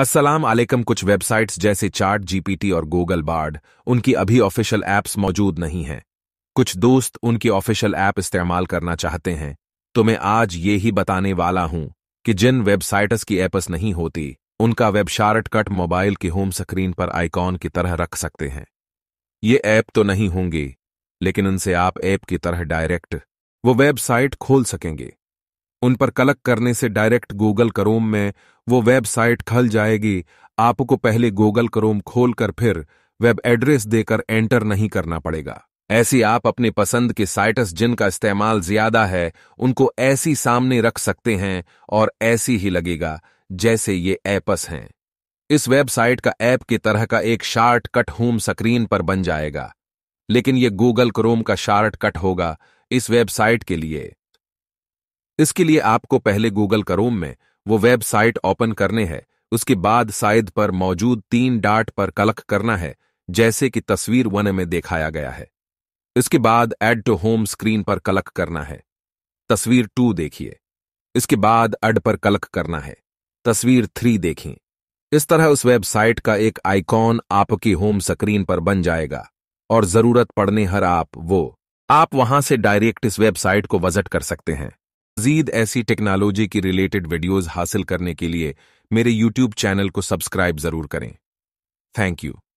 असलम आलेकम कुछ वेबसाइट्स जैसे Chat GPT और गूगल बार्ड उनकी अभी ऑफिशियल एप्स मौजूद नहीं हैं कुछ दोस्त उनकी ऑफिशियल ऐप इस्तेमाल करना चाहते हैं तो मैं आज ये ही बताने वाला हूं कि जिन वेबसाइट्स की एप्स नहीं होती उनका वेब शार्टकट मोबाइल की होम स्क्रीन पर आइकॉन की तरह रख सकते हैं ये ऐप तो नहीं होंगे लेकिन उनसे आप ऐप की तरह डायरेक्ट वो वेबसाइट खोल सकेंगे उन पर कलक करने से डायरेक्ट गूगल क्रोम में वो वेबसाइट खल जाएगी आपको पहले गूगल क्रोम खोलकर फिर वेब एड्रेस देकर एंटर नहीं करना पड़ेगा ऐसी आप अपने पसंद के साइटस जिनका इस्तेमाल ज्यादा है उनको ऐसी सामने रख सकते हैं और ऐसी ही लगेगा जैसे ये ऐपस हैं इस वेबसाइट का ऐप की तरह का एक शार्ट कट होम स्क्रीन पर बन जाएगा लेकिन ये गूगल क्रोम का शार्ट कट होगा इस वेबसाइट के लिए इसके लिए आपको पहले गूगल करोम में वो वेबसाइट ओपन करने है उसके बाद साइड पर मौजूद तीन डाट पर कलक करना है जैसे कि तस्वीर वन में दिखाया गया है इसके बाद एड टू होम स्क्रीन पर कलक करना है तस्वीर टू देखिए इसके बाद अड पर कलक करना है तस्वीर थ्री देखें इस तरह उस वेबसाइट का एक आइकॉन आपकी होम स्क्रीन पर बन जाएगा और जरूरत पड़ने हर आप वो आप वहां से डायरेक्ट इस वेबसाइट को वजट कर सकते हैं मजीद ऐसी टेक्नोलॉजी की रिलेटेड वीडियोज़ हासिल करने के लिए मेरे यूट्यूब चैनल को सब्सक्राइब जरूर करें थैंक यू